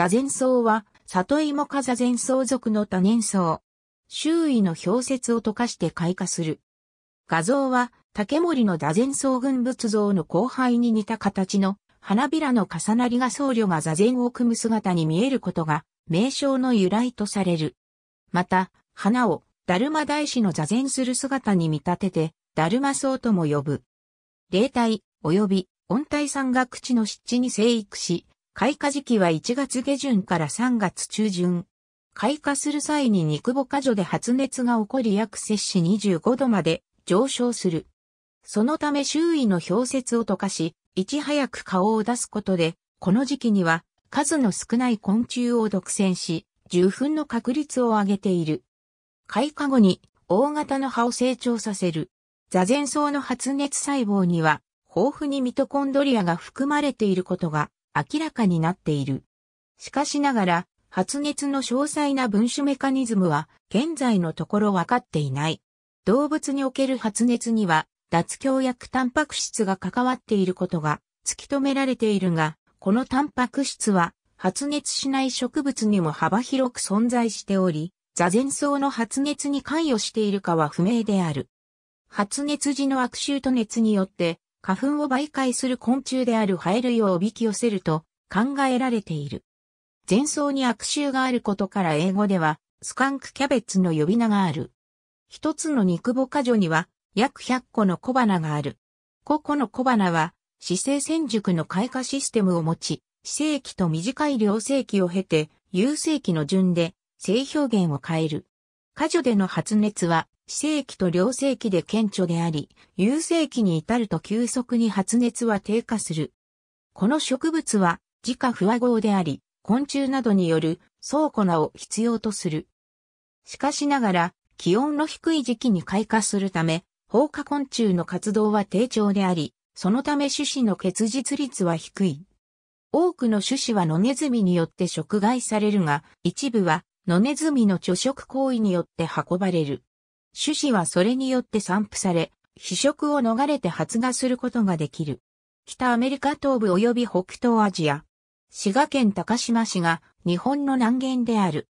座禅草は、里芋か座禅草属の多年草。周囲の氷雪を溶かして開花する。画像は、竹森の座禅草群仏像の後輩に似た形の花びらの重なりが僧侶が座禅を組む姿に見えることが名称の由来とされる。また、花を、だるま大師の座禅する姿に見立てて、だるま僧とも呼ぶ。霊体、及び、温体山が口の湿地に生育し、開花時期は1月下旬から3月中旬。開花する際に肉母果樹で発熱が起こり約摂氏25度まで上昇する。そのため周囲の氷雪を溶かし、いち早く顔を出すことで、この時期には数の少ない昆虫を独占し、受粉の確率を上げている。開花後に大型の葉を成長させる。座禅草の発熱細胞には豊富にミトコンドリアが含まれていることが明らかになっている。しかしながら、発熱の詳細な分子メカニズムは現在のところわかっていない。動物における発熱には脱強薬タンパク質が関わっていることが突き止められているが、このタンパク質は発熱しない植物にも幅広く存在しており、座禅草の発熱に関与しているかは不明である。発熱時の悪臭と熱によって花粉を媒介する昆虫であるハエ類をおびき寄せると考えられている。前奏に悪臭があることから英語ではスカンクキャベツの呼び名がある。一つの肉母果樹には約100個の小花がある。個々の小花は、姿勢戦熟の開花システムを持ち、四世紀と短い両世紀を経て、有世紀の順で、性表現を変える。果樹での発熱は、生期と良生期で顕著であり、有生期に至ると急速に発熱は低下する。この植物は自家不和合であり、昆虫などによる倉庫なを必要とする。しかしながら、気温の低い時期に開花するため、放火昆虫の活動は低調であり、そのため種子の結実率は低い。多くの種子は野ネズミによって食害されるが、一部は野ネズミの貯食行為によって運ばれる。種子はそれによって散布され、腐食を逃れて発芽することができる。北アメリカ東部及び北東アジア。滋賀県高島市が日本の南限である。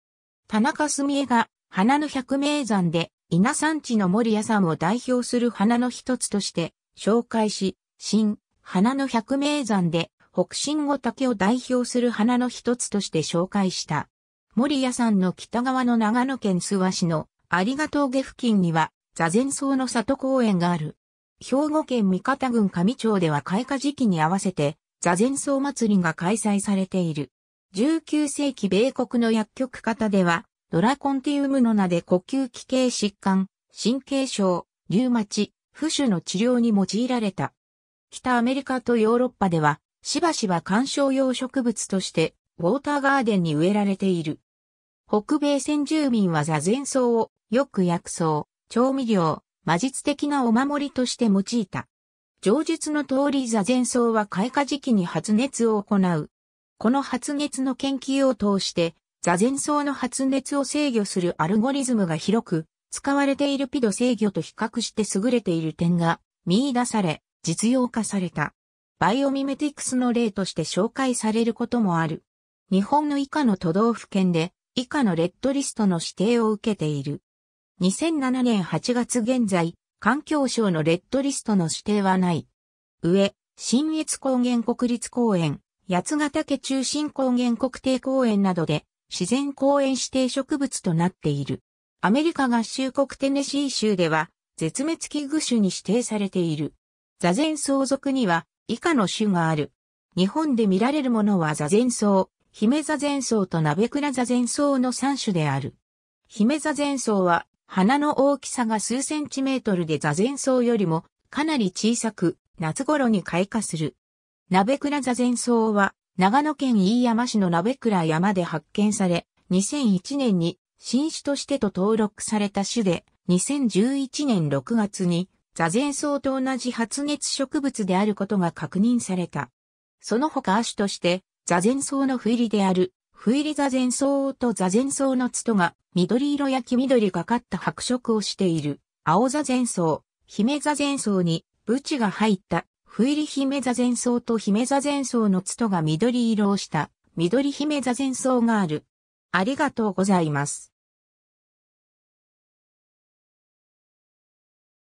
田中澄江が花の百名山で稲産地の森屋さんを代表する花の一つとして紹介し、新花の百名山で北新五竹を代表する花の一つとして紹介した。森屋さんの北側の長野県諏訪市のありがとう下付近には、座禅草の里公園がある。兵庫県三方郡上町では開花時期に合わせて、座禅草祭りが開催されている。19世紀米国の薬局方では、ドラコンティウムの名で呼吸器系疾患、神経症、リュウマチ、不腫の治療に用いられた。北アメリカとヨーロッパでは、しばしば観賞用植物として、ウォーターガーデンに植えられている。北米先住民は座禅草をよく薬草、調味料、魔術的なお守りとして用いた。上述の通り座禅草は開花時期に発熱を行う。この発熱の研究を通して、座禅草の発熱を制御するアルゴリズムが広く、使われているピド制御と比較して優れている点が見出され、実用化された。バイオミメティクスの例として紹介されることもある。日本の以下の都道府県で以下のレッドリストの指定を受けている。2007年8月現在、環境省のレッドリストの指定はない。上、新越高原国立公園、八ヶ岳中心高原国定公園などで自然公園指定植物となっている。アメリカ合衆国テネシー州では絶滅危惧種に指定されている。座禅相続には以下の種がある。日本で見られるものは座禅草、姫座前奏と鍋倉座前奏の3種である。姫座前奏は、花の大きさが数センチメートルで座前奏よりもかなり小さく、夏頃に開花する。鍋倉座前奏は、長野県飯山市の鍋倉山で発見され、2001年に新種としてと登録された種で、2011年6月に座前草と同じ発熱植物であることが確認された。その他亜種として、座禅草の不入りである、不入り座禅草と座禅草のツトが、緑色や黄緑がかった白色をしている、青座禅草、姫座禅草に、ブチが入った、不入り姫座禅草と姫座禅草のツトが緑色をした、緑姫座禅草がある。ありがとうございます。